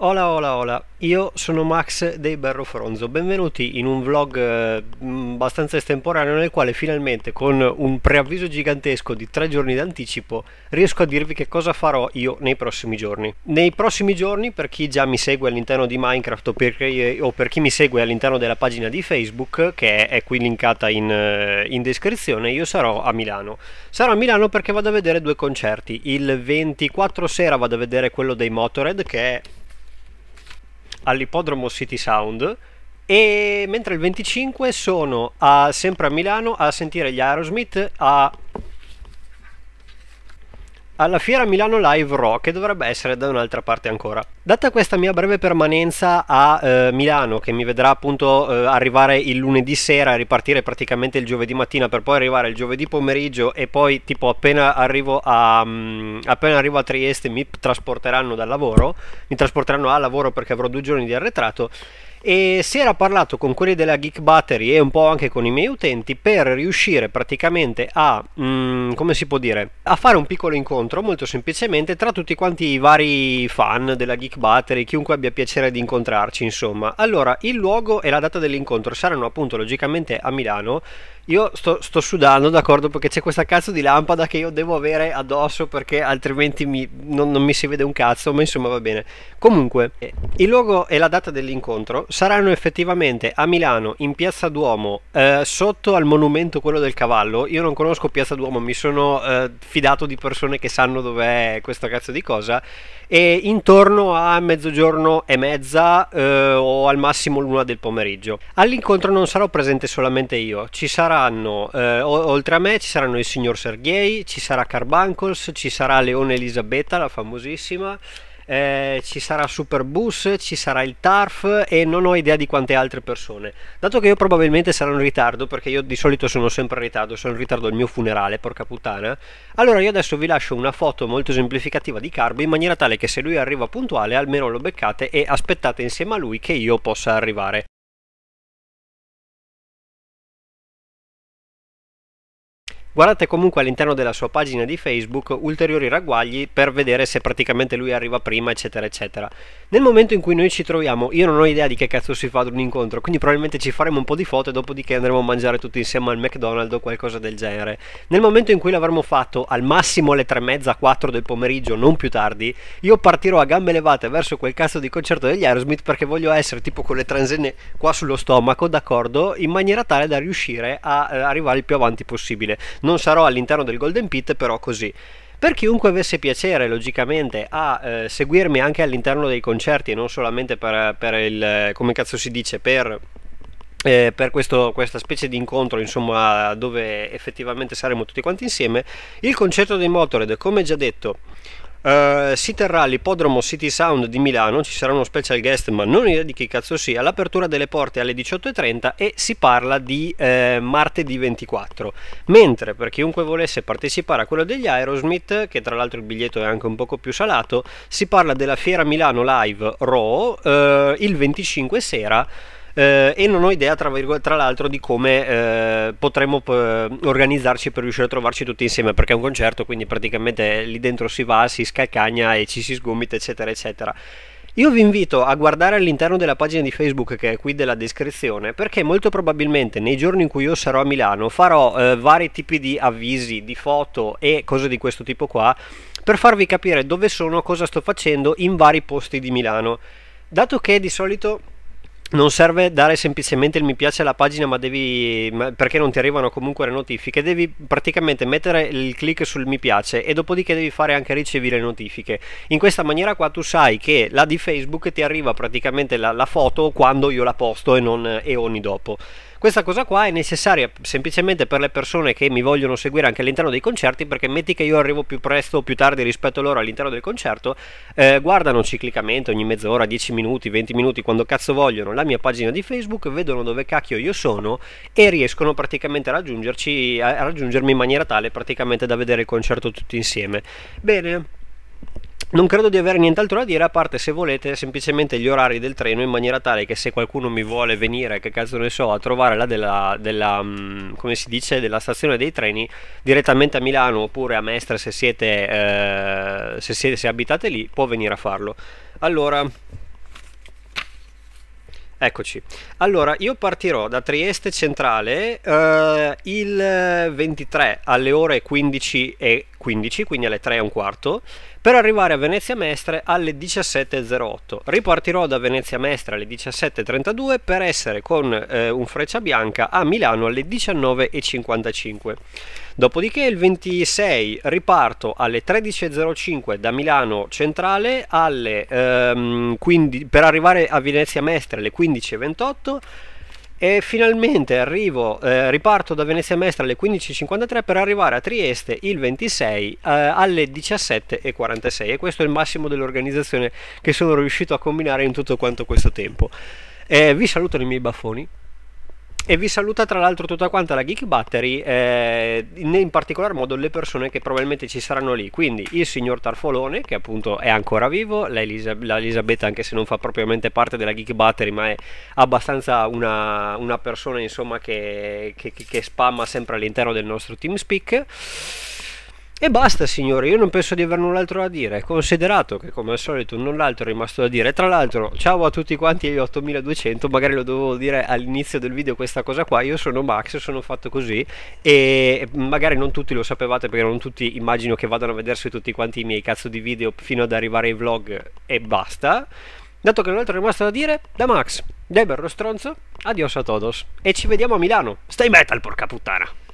Hola hola hola, io sono Max dei Berro Fronzo, benvenuti in un vlog eh, mm, abbastanza estemporaneo nel quale finalmente con un preavviso gigantesco di tre giorni d'anticipo riesco a dirvi che cosa farò io nei prossimi giorni. Nei prossimi giorni, per chi già mi segue all'interno di Minecraft o per, eh, o per chi mi segue all'interno della pagina di Facebook, che è, è qui linkata in, eh, in descrizione, io sarò a Milano. Sarò a Milano perché vado a vedere due concerti, il 24 sera vado a vedere quello dei Motorhead che è all'ippodromo City Sound e mentre il 25 sono a, sempre a Milano a sentire gli Aerosmith a alla fiera Milano Live Raw che dovrebbe essere da un'altra parte ancora. Data questa mia breve permanenza a eh, Milano che mi vedrà appunto eh, arrivare il lunedì sera e ripartire praticamente il giovedì mattina per poi arrivare il giovedì pomeriggio e poi tipo appena arrivo a, um, appena arrivo a Trieste mi trasporteranno dal lavoro, mi trasporteranno a lavoro perché avrò due giorni di arretrato e si era parlato con quelli della Geek Battery e un po' anche con i miei utenti per riuscire praticamente a, mm, come si può dire, a fare un piccolo incontro molto semplicemente tra tutti quanti i vari fan della Geek Battery, chiunque abbia piacere di incontrarci insomma. Allora, il luogo e la data dell'incontro saranno appunto logicamente a Milano io sto, sto, sudando, d'accordo, perché c'è questa cazzo di lampada che io devo avere addosso perché altrimenti mi, non, non, mi si vede un cazzo, ma insomma va bene. Comunque, eh, il luogo e la data dell'incontro saranno effettivamente a Milano, in Piazza Duomo, eh, sotto al monumento quello del cavallo. Io non conosco Piazza Duomo, mi sono eh, fidato di persone che sanno dov'è questa cazzo di cosa. E intorno a mezzogiorno e mezza eh, o al massimo l'una del pomeriggio. All'incontro non sarò presente solamente io, ci sarà saranno, eh, oltre a me, ci saranno il signor Sergei, ci sarà Carbuncles, ci sarà Leone Elisabetta, la famosissima, eh, ci sarà Superbus, ci sarà il TARF e non ho idea di quante altre persone. Dato che io probabilmente sarò in ritardo, perché io di solito sono sempre in ritardo, sono in ritardo al mio funerale, porca puttana, allora io adesso vi lascio una foto molto esemplificativa di Carbo in maniera tale che se lui arriva puntuale almeno lo beccate e aspettate insieme a lui che io possa arrivare. Guardate comunque all'interno della sua pagina di Facebook ulteriori ragguagli per vedere se praticamente lui arriva prima, eccetera, eccetera. Nel momento in cui noi ci troviamo, io non ho idea di che cazzo si fa ad un incontro, quindi probabilmente ci faremo un po' di foto e dopodiché andremo a mangiare tutti insieme al McDonald's o qualcosa del genere. Nel momento in cui l'avremo fatto, al massimo alle tre e mezza, quattro del pomeriggio, non più tardi, io partirò a gambe levate verso quel cazzo di concerto degli Aerosmith perché voglio essere tipo con le transenne qua sullo stomaco, d'accordo, in maniera tale da riuscire a eh, arrivare il più avanti possibile. Non non sarò all'interno del Golden Pit, però così. Per chiunque avesse piacere, logicamente, a eh, seguirmi anche all'interno dei concerti e non solamente per, per il, come cazzo si dice, per eh, per questo, questa specie di incontro insomma dove effettivamente saremo tutti quanti insieme il concerto dei Motorhead come già detto si eh, terrà all'ippodromo City Sound di Milano, ci sarà uno special guest ma non idea di chi cazzo sia, l'apertura delle porte alle 18.30 e si parla di eh, martedì 24, mentre per chiunque volesse partecipare a quello degli Aerosmith, che tra l'altro il biglietto è anche un poco più salato, si parla della Fiera Milano Live Raw uh, il 25 sera eh, e non ho idea tra, tra l'altro di come eh, potremmo organizzarci per riuscire a trovarci tutti insieme perché è un concerto quindi praticamente lì dentro si va, si scalcagna e ci si sgomita eccetera eccetera. Io vi invito a guardare all'interno della pagina di Facebook che è qui della descrizione perché molto probabilmente nei giorni in cui io sarò a Milano farò eh, vari tipi di avvisi, di foto e cose di questo tipo qua per farvi capire dove sono, cosa sto facendo in vari posti di Milano. Dato che di solito non serve dare semplicemente il mi piace alla pagina ma devi perché non ti arrivano comunque le notifiche devi praticamente mettere il click sul mi piace e dopodiché devi fare anche ricevere notifiche in questa maniera qua tu sai che la di facebook ti arriva praticamente la, la foto quando io la posto e non eoni eh, dopo questa cosa qua è necessaria semplicemente per le persone che mi vogliono seguire anche all'interno dei concerti, perché metti che io arrivo più presto o più tardi rispetto a loro all'interno del concerto, eh, guardano ciclicamente ogni mezz'ora, 10 minuti, 20 minuti, quando cazzo vogliono, la mia pagina di Facebook, vedono dove cacchio io sono e riescono praticamente a, raggiungerci, a raggiungermi in maniera tale praticamente da vedere il concerto tutti insieme. Bene. Non credo di avere nient'altro da dire, a parte se volete semplicemente gli orari del treno, in maniera tale che se qualcuno mi vuole venire, che cazzo ne so, a trovare la della, della mm, come si dice, della stazione dei treni direttamente a Milano oppure a Mestre se siete, eh, se, siete se abitate lì, può venire a farlo. Allora, Eccoci. Allora, io partirò da Trieste Centrale eh, il 23 alle ore 15 e 15, quindi alle 3 e un quarto, per arrivare a Venezia Mestre alle 17.08. Ripartirò da Venezia Mestre alle 17.32 per essere con eh, un freccia bianca a Milano alle 19.55. Dopodiché il 26 riparto alle 13.05 da Milano Centrale alle, ehm, 15, per arrivare a Venezia Mestre alle 15.28 e finalmente arrivo, eh, riparto da Venezia Mestra alle 15.53 per arrivare a Trieste il 26 eh, alle 17.46 e questo è il massimo dell'organizzazione che sono riuscito a combinare in tutto quanto questo tempo. Eh, vi saluto nei miei baffoni e vi saluta tra l'altro tutta quanta la Geek Battery, eh, in particolar modo le persone che probabilmente ci saranno lì. Quindi il signor Tarfolone, che appunto è ancora vivo, la, Elisabetta, anche se non fa propriamente parte della Geek Battery, ma è abbastanza una, una persona insomma che, che, che spamma sempre all'interno del nostro TeamSpeak. E basta signori, io non penso di aver null'altro da dire, considerato che come al solito null'altro è rimasto da dire, tra l'altro ciao a tutti quanti io 8200, magari lo dovevo dire all'inizio del video questa cosa qua, io sono Max, sono fatto così e magari non tutti lo sapevate perché non tutti immagino che vadano a vedersi tutti quanti i miei cazzo di video fino ad arrivare ai vlog e basta. Dato che null'altro è rimasto da dire, da Max, Deber lo stronzo, adios a todos e ci vediamo a Milano. Stai metal porca puttana!